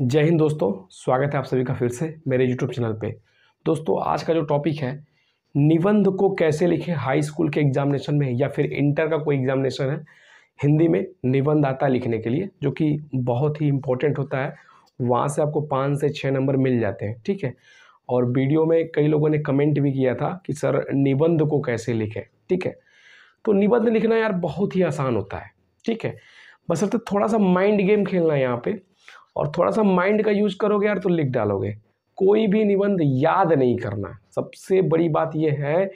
जय हिंद दोस्तों स्वागत है आप सभी का फिर से मेरे यूट्यूब चैनल पे दोस्तों आज का जो टॉपिक है निबंध को कैसे लिखें हाई स्कूल के एग्जामिनेशन में या फिर इंटर का कोई एग्जामिनेशन है हिंदी में निबंध आता लिखने के लिए जो कि बहुत ही इम्पोर्टेंट होता है वहाँ से आपको पाँच से छः नंबर मिल जाते हैं ठीक है और वीडियो में कई लोगों ने कमेंट भी किया था कि सर निबंध को कैसे लिखें ठीक है तो निबंध लिखना यार बहुत ही आसान होता है ठीक है बस अब थोड़ा सा माइंड गेम खेलना है यहाँ पे और थोड़ा सा माइंड का यूज करोगे यार तो लिख डालोगे कोई भी निबंध याद नहीं करना सबसे बड़ी बात यह है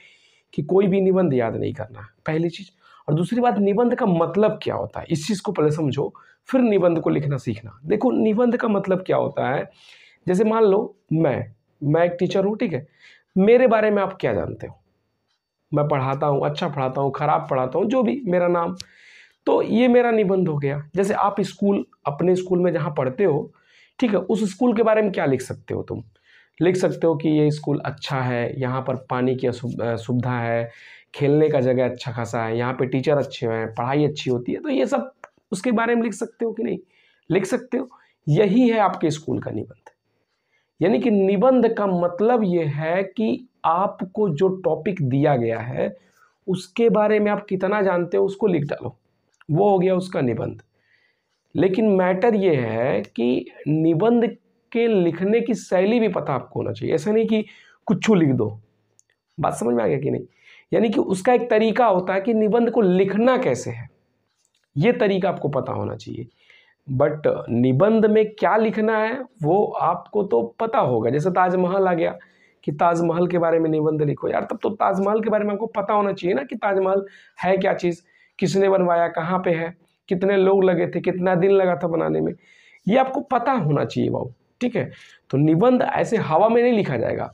कि कोई भी निबंध याद नहीं करना पहली चीज़ और दूसरी बात निबंध का मतलब क्या होता है इस चीज़ को पहले समझो फिर निबंध को लिखना सीखना देखो निबंध का मतलब क्या होता है जैसे मान लो मैं मैं एक टीचर हूँ ठीक है मेरे बारे में आप क्या जानते हो मैं पढ़ाता हूँ अच्छा पढ़ाता हूँ खराब पढ़ाता हूँ जो भी मेरा नाम तो ये मेरा निबंध हो गया जैसे आप स्कूल अपने स्कूल में जहाँ पढ़ते हो ठीक है उस स्कूल के बारे में क्या लिख सकते हो तुम लिख सकते हो कि ये स्कूल अच्छा है यहाँ पर पानी की सुविधा है खेलने का जगह अच्छा खासा है यहाँ पे टीचर अच्छे हैं पढ़ाई अच्छी होती है तो ये सब उसके बारे में लिख सकते हो कि नहीं लिख सकते हो यही है आपके स्कूल का निबंध यानी कि निबंध का मतलब ये है कि आपको जो टॉपिक दिया गया है उसके बारे में आप कितना जानते हो उसको लिख डालो वो हो गया उसका निबंध लेकिन मैटर ये है कि निबंध के लिखने की शैली भी पता आपको होना चाहिए ऐसा नहीं कि कुछ लिख दो बात समझ में आ गया कि नहीं यानी कि उसका एक तरीका होता है कि निबंध को लिखना कैसे है ये तरीका आपको पता होना चाहिए बट निबंध में क्या लिखना है वो आपको तो पता होगा जैसे ताजमहल आ गया कि ताजमहल के बारे में निबंध लिखो यार तब तो ताजमहल के बारे में आपको पता होना चाहिए ना कि ताजमहल है क्या चीज़ किसने बनवाया कहाँ पे है कितने लोग लगे थे कितना दिन लगा था बनाने में ये आपको पता होना चाहिए बाबू ठीक है तो निबंध ऐसे हवा में नहीं लिखा जाएगा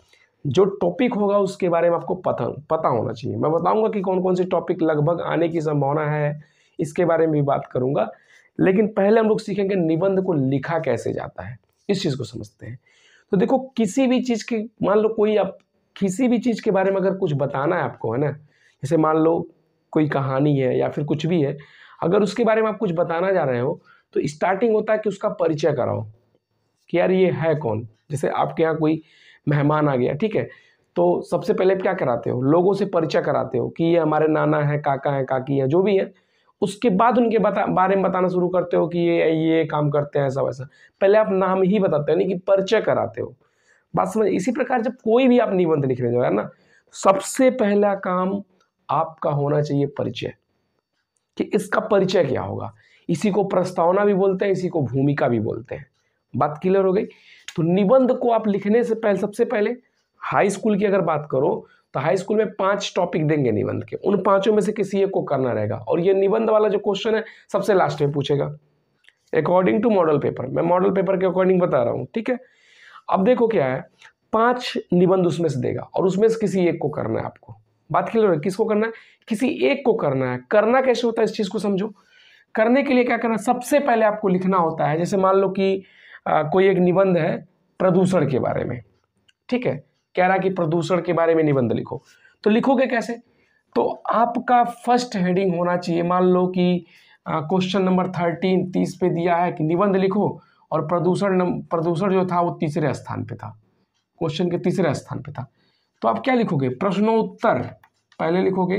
जो टॉपिक होगा उसके बारे में आपको पता पता होना चाहिए मैं बताऊंगा कि कौन कौन से टॉपिक लगभग आने की संभावना है इसके बारे में भी बात करूंगा लेकिन पहले हम लोग सीखेंगे निबंध को लिखा कैसे जाता है इस चीज़ को समझते हैं तो देखो किसी भी चीज़ की मान लो कोई आप किसी भी चीज़ के बारे में अगर कुछ बताना है आपको है ना जैसे मान लो कोई कहानी है या फिर कुछ भी है अगर उसके बारे में आप कुछ बताना जा रहे हो तो स्टार्टिंग होता है कि उसका परिचय कराओ कि यार ये है कौन जैसे आपके यहाँ कोई मेहमान आ गया ठीक है तो सबसे पहले क्या कराते हो लोगों से परिचय कराते हो कि ये हमारे नाना है काका है काकी हैं जो भी हैं उसके बाद उनके बता बारे में बताना शुरू करते हो कि ये ये काम करते हैं ऐसा वैसा पहले आप नाम ही बताते हो यानी कि परिचय कराते हो बात समझ इसी प्रकार जब कोई भी आप निबंध लिख रहे हो है ना सबसे पहला काम आपका होना चाहिए परिचय कि इसका परिचय क्या होगा इसी को प्रस्तावना भी बोलते हैं इसी को भूमिका भी बोलते हैं बात क्लियर हो गई तो निबंध को आप लिखने से पहले सबसे पहले हाई स्कूल की अगर बात करो तो हाई स्कूल में पांच टॉपिक देंगे निबंध के उन पांचों में से किसी एक को करना रहेगा और ये निबंध वाला जो क्वेश्चन है सबसे लास्ट में पूछेगा अकॉर्डिंग टू मॉडल पेपर मैं मॉडल पेपर के अकॉर्डिंग बता रहा हूँ ठीक है अब देखो क्या है पांच निबंध उसमें से देगा और उसमें से किसी एक को करना है आपको बात क्लियर है किसको करना है किसी एक को करना है करना कैसे होता है इस चीज़ को समझो करने के लिए क्या करना है सबसे पहले आपको लिखना होता है जैसे मान लो कि आ, कोई एक निबंध है प्रदूषण के बारे में ठीक है कह रहा कि प्रदूषण के बारे में निबंध लिखो तो लिखोगे कैसे तो आपका फर्स्ट हेडिंग होना चाहिए मान लो कि क्वेश्चन नंबर थर्टीन तीस पे दिया है कि निबंध लिखो और प्रदूषण प्रदूषण जो था वो तीसरे स्थान पे था क्वेश्चन के तीसरे स्थान पे था तो आप क्या लिखोगे प्रश्नोत्तर पहले लिखोगे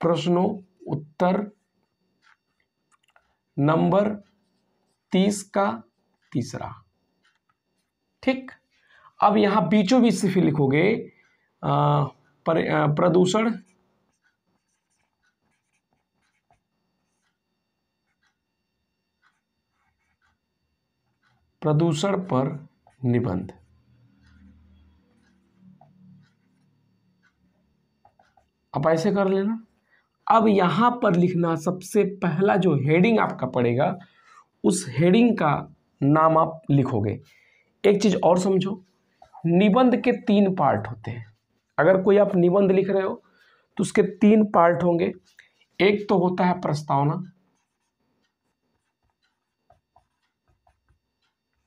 प्रश्नोत्तर नंबर तीस का तीसरा ठीक अब यहां बीचों बीच से फिर लिखोगे प्रदूषण प्रदूषण पर निबंध आप ऐसे कर लेना अब यहाँ पर लिखना सबसे पहला जो हेडिंग आपका पड़ेगा उस हेडिंग का नाम आप लिखोगे एक चीज़ और समझो निबंध के तीन पार्ट होते हैं अगर कोई आप निबंध लिख रहे हो तो उसके तीन पार्ट होंगे एक तो होता है प्रस्तावना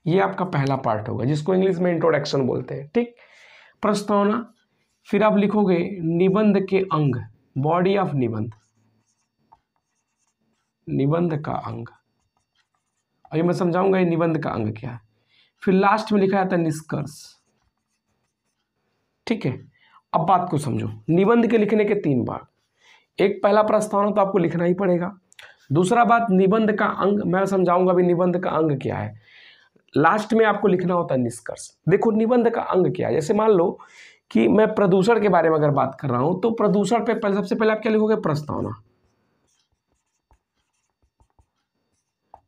ये आपका पहला पार्ट होगा जिसको इंग्लिश में इंट्रोडक्शन बोलते हैं ठीक प्रस्तावना फिर आप लिखोगे निबंध के अंग बॉडी ऑफ निबंध निबंध का अंग अभी मैं समझाऊंगा ये निबंध का अंग क्या है फिर लास्ट में लिखा जाता है निष्कर्ष ठीक है अब बात को समझो निबंध के लिखने के तीन भाग एक पहला प्रस्ताव तो आपको लिखना ही पड़ेगा दूसरा बात निबंध का अंग मैं समझाऊंगा अभी निबंध का अंग क्या है लास्ट में आपको लिखना होता है निष्कर्ष देखो निबंध का अंग क्या है जैसे मान लो कि मैं प्रदूषण के बारे में अगर बात कर रहा हूं तो प्रदूषण पे पहले सबसे पहले आप क्या लिखोगे प्रस्तावना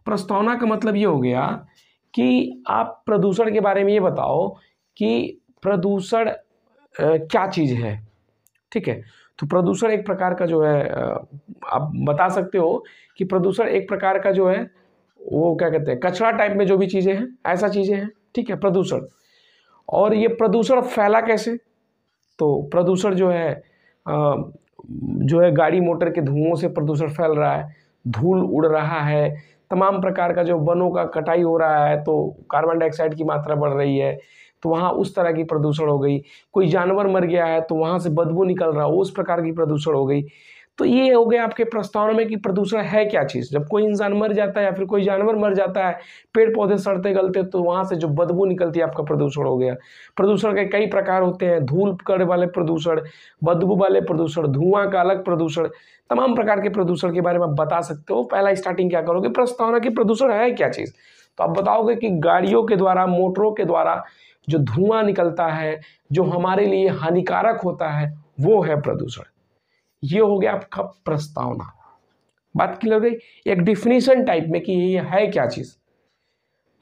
प्रस्तावना का मतलब ये हो गया कि आप प्रदूषण के बारे में ये बताओ कि प्रदूषण क्या चीज़ है ठीक है तो प्रदूषण एक प्रकार का जो है आप बता सकते हो कि प्रदूषण एक प्रकार का जो है वो क्या कहते हैं कचरा टाइप में जो भी चीज़ें हैं ऐसा चीज़ें हैं ठीक है प्रदूषण और ये प्रदूषण फैला कैसे तो प्रदूषण जो है जो है गाड़ी मोटर के धुओं से प्रदूषण फैल रहा है धूल उड़ रहा है तमाम प्रकार का जो वनों का कटाई हो रहा है तो कार्बन डाइऑक्साइड की मात्रा बढ़ रही है तो वहाँ उस तरह की प्रदूषण हो गई कोई जानवर मर गया है तो वहाँ से बदबू निकल रहा हो उस प्रकार की प्रदूषण हो गई तो ये हो गया आपके प्रस्तावना में कि प्रदूषण है क्या चीज़ जब कोई इंसान मर जाता है या फिर कोई जानवर मर जाता है पेड़ पौधे सड़ते गलते तो वहाँ से जो बदबू निकलती है आपका प्रदूषण हो गया प्रदूषण के कई प्रकार होते हैं धूल कड़ वाले प्रदूषण बदबू वाले प्रदूषण धुआं का अलग प्रदूषण तमाम प्रकार के प्रदूषण के बारे में बता सकते हो पहला स्टार्टिंग क्या करोगे प्रस्तावना की प्रदूषण है क्या चीज़ तो आप बताओगे कि गाड़ियों के द्वारा मोटरों के द्वारा जो धुआं निकलता है जो हमारे लिए हानिकारक होता है वो है प्रदूषण ये हो गया आपका प्रस्तावना बात क्लियर हो गई एक डिफिनीशन टाइप में कि ये है क्या चीज़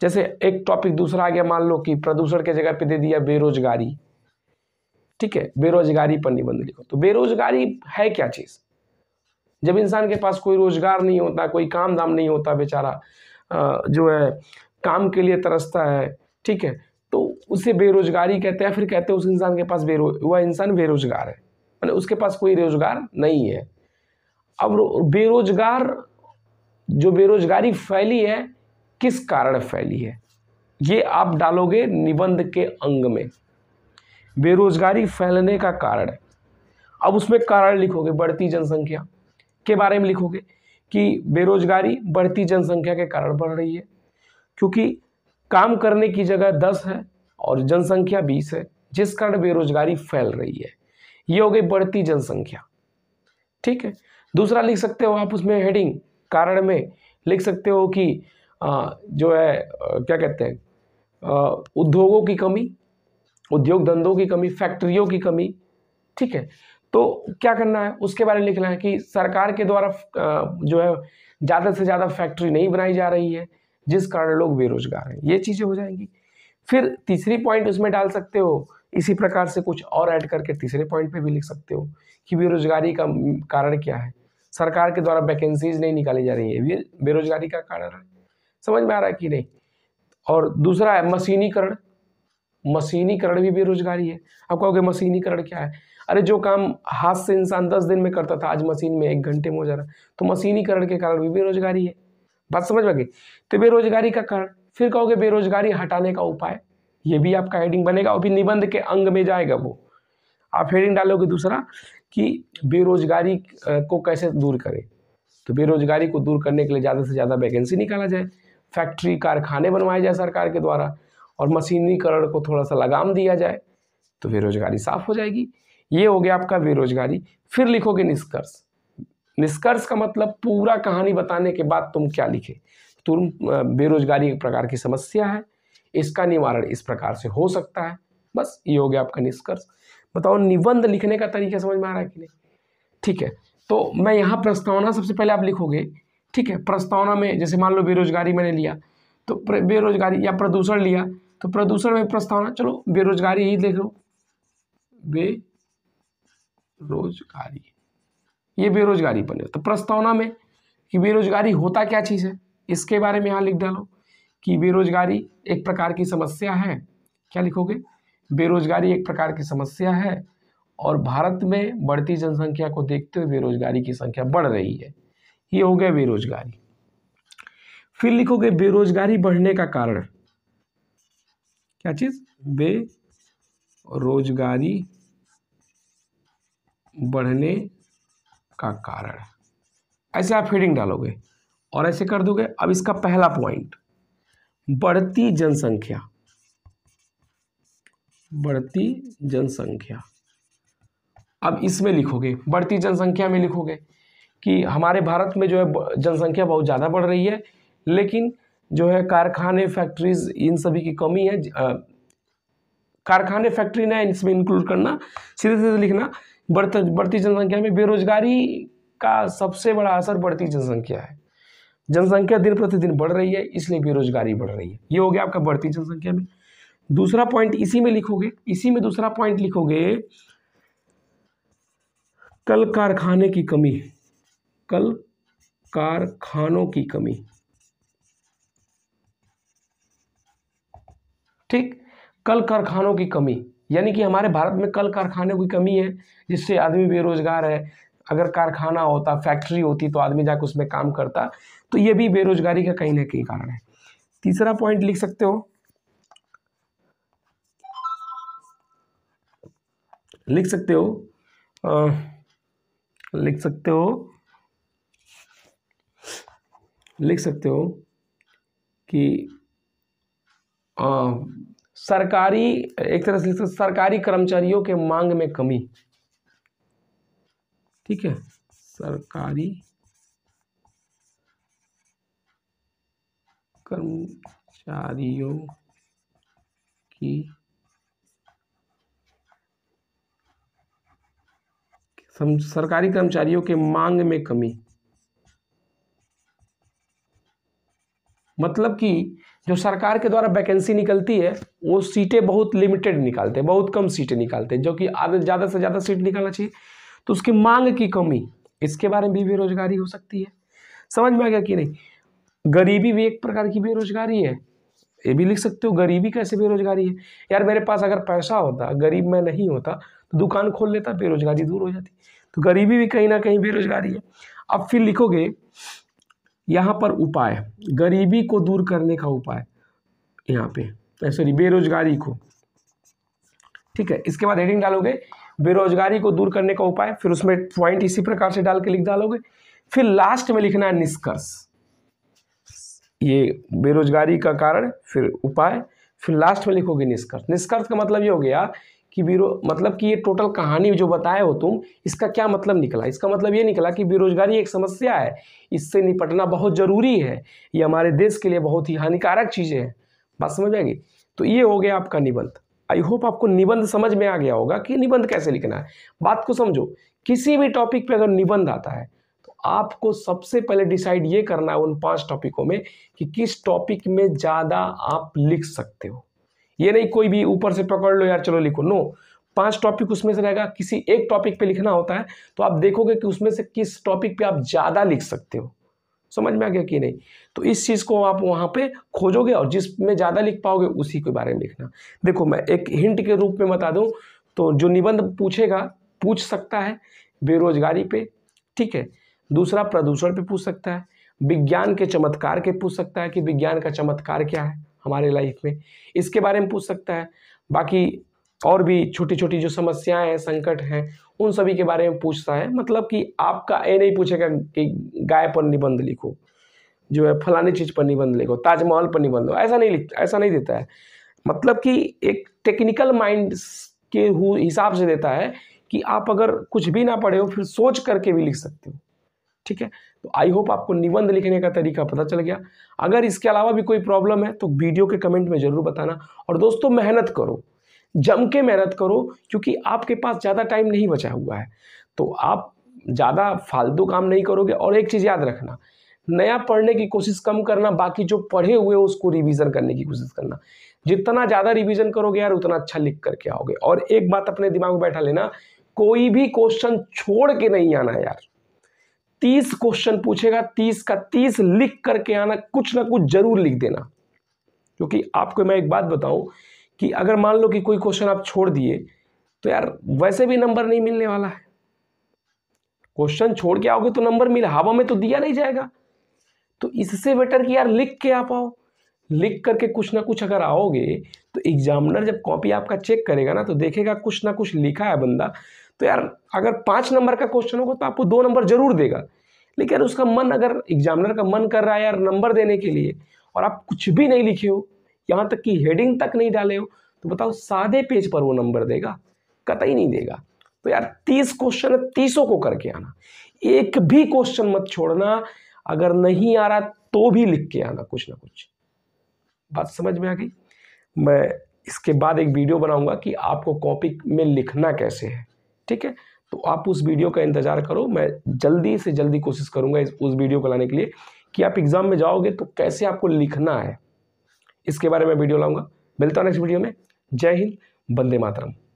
जैसे एक टॉपिक दूसरा आ गया मान लो कि प्रदूषण के जगह पे दे दिया बेरोजगारी ठीक है बेरोजगारी पर निबंध लिखो तो बेरोजगारी है क्या चीज़ जब इंसान के पास कोई रोजगार नहीं होता कोई काम दाम नहीं होता बेचारा जो है काम के लिए तरसता है ठीक है तो उसे बेरोजगारी कहते हैं फिर कहते हैं उस इंसान के पास बेरो वह इंसान बेरोजगार है मतलब उसके पास कोई रोजगार नहीं है अब बेरोजगार जो बेरोजगारी फैली है किस कारण फैली है ये आप डालोगे निबंध के अंग में बेरोजगारी फैलने का कारण अब उसमें कारण लिखोगे बढ़ती जनसंख्या के बारे में लिखोगे कि बेरोजगारी बढ़ती जनसंख्या के कारण बढ़ रही है क्योंकि काम करने की जगह दस है और जनसंख्या बीस है जिस कारण बेरोजगारी फैल रही है ये हो गई बढ़ती जनसंख्या ठीक है दूसरा लिख सकते हो आप उसमें हेडिंग कारण में लिख सकते हो कि जो है क्या कहते हैं उद्योगों की कमी उद्योग धंधों की कमी फैक्ट्रियों की कमी ठीक है तो क्या करना है उसके बारे में लिखना है कि सरकार के द्वारा जो है ज़्यादा से ज़्यादा फैक्ट्री नहीं बनाई जा रही है जिस कारण लोग बेरोजगार हैं ये चीज़ें हो जाएंगी फिर तीसरी पॉइंट उसमें डाल सकते हो इसी प्रकार से कुछ और ऐड करके तीसरे पॉइंट पे भी लिख सकते हो कि बेरोजगारी का कारण क्या है सरकार के द्वारा वैकेंसीज नहीं निकाली जा रही है ये बेरोजगारी का कारण है समझ में आ रहा है कि नहीं और दूसरा है मशीनीकरण मशीनीकरण भी बेरोजगारी है आप कहोगे मशीनीकरण क्या है अरे जो काम हाथ से इंसान दस दिन में करता था आज मशीन में एक घंटे में हो जा रहा तो मशीनीकरण के कारण भी बेरोजगारी है बात समझ में गई तो बेरोजगारी का कारण फिर कहोगे बेरोजगारी हटाने का उपाय ये भी आपका हेडिंग बनेगा और भी निबंध के अंग में जाएगा वो आप हेडिंग डालोगे दूसरा कि बेरोजगारी को कैसे दूर करें तो बेरोजगारी को दूर करने के लिए ज़्यादा से ज़्यादा वैकेंसी निकाला जाए फैक्ट्री कारखाने बनवाए जाए सरकार के द्वारा और मशीनीकरण को थोड़ा सा लगाम दिया जाए तो बेरोजगारी साफ हो जाएगी ये हो गया आपका बेरोजगारी फिर लिखोगे निष्कर्ष निष्कर्ष का मतलब पूरा कहानी बताने के बाद तुम क्या लिखे तुम बेरोजगारी एक प्रकार की समस्या है इसका निवारण इस प्रकार से हो सकता है बस ये हो गया आपका निष्कर्ष बताओ निबंध लिखने का तरीका समझ में आ रहा है कि नहीं ठीक है तो मैं यहाँ प्रस्तावना सबसे पहले आप लिखोगे ठीक है प्रस्तावना में जैसे मान लो बेरोजगारी मैंने लिया तो बेरोजगारी या प्रदूषण लिया तो प्रदूषण में प्रस्तावना चलो बेरोजगारी ही देख लो बे रोजगारी ये बेरोजगारी बने तो प्रस्तावना में कि बेरोजगारी होता क्या चीज़ है इसके बारे में यहाँ लिख डालो कि बेरोजगारी एक प्रकार की समस्या है क्या लिखोगे बेरोजगारी एक प्रकार की समस्या है और भारत में बढ़ती जनसंख्या को देखते हुए बेरोजगारी की संख्या बढ़ रही है ये हो गया बेरोजगारी फिर लिखोगे बेरोजगारी बढ़ने का कारण क्या चीज बेरोजगारी बढ़ने का कारण ऐसे आप हेडिंग डालोगे और ऐसे कर दोगे अब इसका पहला पॉइंट बढ़ती जनसंख्या बढ़ती जनसंख्या अब इसमें लिखोगे बढ़ती जनसंख्या में लिखोगे कि हमारे भारत में जो है जनसंख्या बहुत ज़्यादा बढ़ रही है लेकिन जो है कारखाने फैक्ट्रीज इन सभी की कमी है कारखाने फैक्ट्री ने इसमें इंक्लूड करना सीधे सीधे लिखना बढ़ती जनसंख्या में बेरोजगारी का सबसे बड़ा असर बढ़ती जनसंख्या है जनसंख्या दिन प्रतिदिन बढ़ रही है इसलिए बेरोजगारी बढ़ रही है ये हो गया आपका बढ़ती जनसंख्या में दूसरा पॉइंट इसी में लिखोगे इसी में दूसरा पॉइंट लिखोगे कल कारखाने की कमी कल कारखानों की कमी ठीक कल कारखानों की कमी यानी कि हमारे भारत में कल कारखानों की कमी है जिससे आदमी बेरोजगार है अगर कारखाना होता फैक्ट्री होती तो आदमी जाकर उसमें काम करता तो ये भी बेरोजगारी का कहीं ना कहीं कारण है तीसरा पॉइंट लिख सकते हो लिख सकते हो आ, लिख सकते हो लिख सकते हो कि आ, सरकारी एक तरह से सरकारी कर्मचारियों के मांग में कमी ठीक है सरकारी कर्मचारियों की सरकारी कर्मचारियों के मांग में कमी मतलब कि जो सरकार के द्वारा वैकेंसी निकलती है वो सीटें बहुत लिमिटेड निकालते हैं बहुत कम सीटें निकालते हैं जो कि ज़्यादा से ज़्यादा सीट निकालना चाहिए तो उसकी मांग की कमी इसके बारे में भी बेरोजगारी हो सकती है समझ में आ गया कि नहीं गरीबी भी एक प्रकार की बेरोजगारी है ये भी लिख सकते हो गरीबी कैसे बेरोजगारी है यार मेरे पास अगर पैसा होता गरीब मैं नहीं होता तो दुकान खोल लेता बेरोजगारी दूर हो जाती तो गरीबी भी कहीं ना कहीं बेरोजगारी है अब फिर लिखोगे यहाँ पर उपाय गरीबी को दूर करने का उपाय यहाँ पे सॉरी eh, बेरोजगारी को ठीक है इसके बाद हेडिंग डालोगे बेरोजगारी को दूर करने का उपाय फिर उसमें पॉइंट इसी प्रकार से डाल के लिख डालोगे फिर लास्ट में लिखना है निष्कर्ष ये बेरोजगारी का कारण फिर उपाय फिर लास्ट में लिखोगे निष्कर्ष निष्कर्ष का मतलब ये हो गया कि बेरो मतलब कि ये टोटल कहानी जो बताए हो तुम इसका क्या मतलब निकला इसका मतलब ये निकला कि बेरोजगारी एक समस्या है इससे निपटना बहुत ज़रूरी है ये हमारे देश के लिए बहुत ही हानिकारक चीज़ें हैं बात समझ आएगी तो ये हो गया आपका निबंध आई होप आपको निबंध समझ में आ गया होगा कि निबंध कैसे लिखना है बात को समझो किसी भी टॉपिक पे अगर निबंध आता है तो आपको सबसे पहले डिसाइड ये करना है उन पांच टॉपिकों में कि किस टॉपिक में ज़्यादा आप लिख सकते हो ये नहीं कोई भी ऊपर से पकड़ लो यार चलो लिखो नो पांच टॉपिक उसमें से रहेगा किसी एक टॉपिक पे लिखना होता है तो आप देखोगे कि उसमें से किस टॉपिक पे आप ज़्यादा लिख सकते हो समझ में आ गया कि नहीं तो इस चीज़ को आप वहाँ पे खोजोगे और जिसमें ज़्यादा लिख पाओगे उसी के बारे में लिखना देखो मैं एक हिंट के रूप में बता दूँ तो जो निबंध पूछेगा पूछ सकता है बेरोजगारी पे ठीक है दूसरा प्रदूषण पे पूछ सकता है विज्ञान के चमत्कार के पूछ सकता है कि विज्ञान का चमत्कार क्या है हमारे लाइफ में इसके बारे में पूछ सकता है बाकी और भी छोटी छोटी जो समस्याएं हैं संकट हैं उन सभी के बारे में पूछता है मतलब कि आपका ये नहीं पूछेगा कि गाय पर निबंध लिखो जो है फलानी चीज़ पर निबंध लिखो ताजमहल पर निबंध ऐसा नहीं लिख ऐसा नहीं देता है मतलब कि एक टेक्निकल माइंड के हिसाब से देता है कि आप अगर कुछ भी ना पढ़े हो फिर सोच करके भी लिख सकते हो ठीक है तो आई होप आपको निबंध लिखने का तरीका पता चल गया अगर इसके अलावा भी कोई प्रॉब्लम है तो वीडियो के कमेंट में ज़रूर बताना और दोस्तों मेहनत करो जम के मेहनत करो क्योंकि आपके पास ज़्यादा टाइम नहीं बचा हुआ है तो आप ज़्यादा फालतू काम नहीं करोगे और एक चीज़ याद रखना नया पढ़ने की कोशिश कम करना बाकी जो पढ़े हुए हो उसको रिवीजन करने की कोशिश करना जितना ज़्यादा रिवीजन करोगे यार उतना अच्छा लिख करके आओगे और एक बात अपने दिमाग में बैठा लेना कोई भी क्वेश्चन छोड़ के नहीं आना यार तीस क्वेश्चन पूछेगा तीस का तीस लिख करके आना कुछ ना कुछ जरूर लिख देना क्योंकि आपको मैं एक बात बताऊं कि अगर मान लो कि कोई क्वेश्चन आप छोड़ दिए तो यार वैसे भी नंबर नहीं मिलने वाला है क्वेश्चन छोड़ के आओगे तो नंबर मिला हवा में तो दिया नहीं जाएगा तो इससे बेटर कि यार लिख के आ पाओ लिख करके कुछ ना कुछ अगर आओगे तो एग्जामिनर जब कॉपी आपका चेक करेगा ना तो देखेगा कुछ ना कुछ लिखा है बंदा तो यार अगर पाँच नंबर का क्वेश्चन होगा तो आपको दो नंबर जरूर देगा लेकिन उसका मन अगर एग्जामिनर का मन कर रहा है यार नंबर देने के लिए और आप कुछ भी नहीं लिखे हो यहां तक कि हेडिंग तक नहीं डाले हो तो बताओ सादे पेज पर वो नंबर देगा कतई नहीं देगा तो यार तीस क्वेश्चन तीसों को करके आना एक भी क्वेश्चन मत छोड़ना अगर नहीं आ रहा तो भी लिख के आना कुछ ना कुछ बात समझ में आ गई मैं इसके बाद एक वीडियो बनाऊंगा कि आपको कॉपी में लिखना कैसे है ठीक है तो आप उस वीडियो का इंतज़ार करो मैं जल्दी से जल्दी कोशिश करूंगा इस उस वीडियो को लाने के लिए कि आप एग्ज़ाम में जाओगे तो कैसे आपको लिखना है इसके बारे में वीडियो लाऊंगा मिलता हूँ नेक्स्ट वीडियो में जय हिंद बंदे मातरम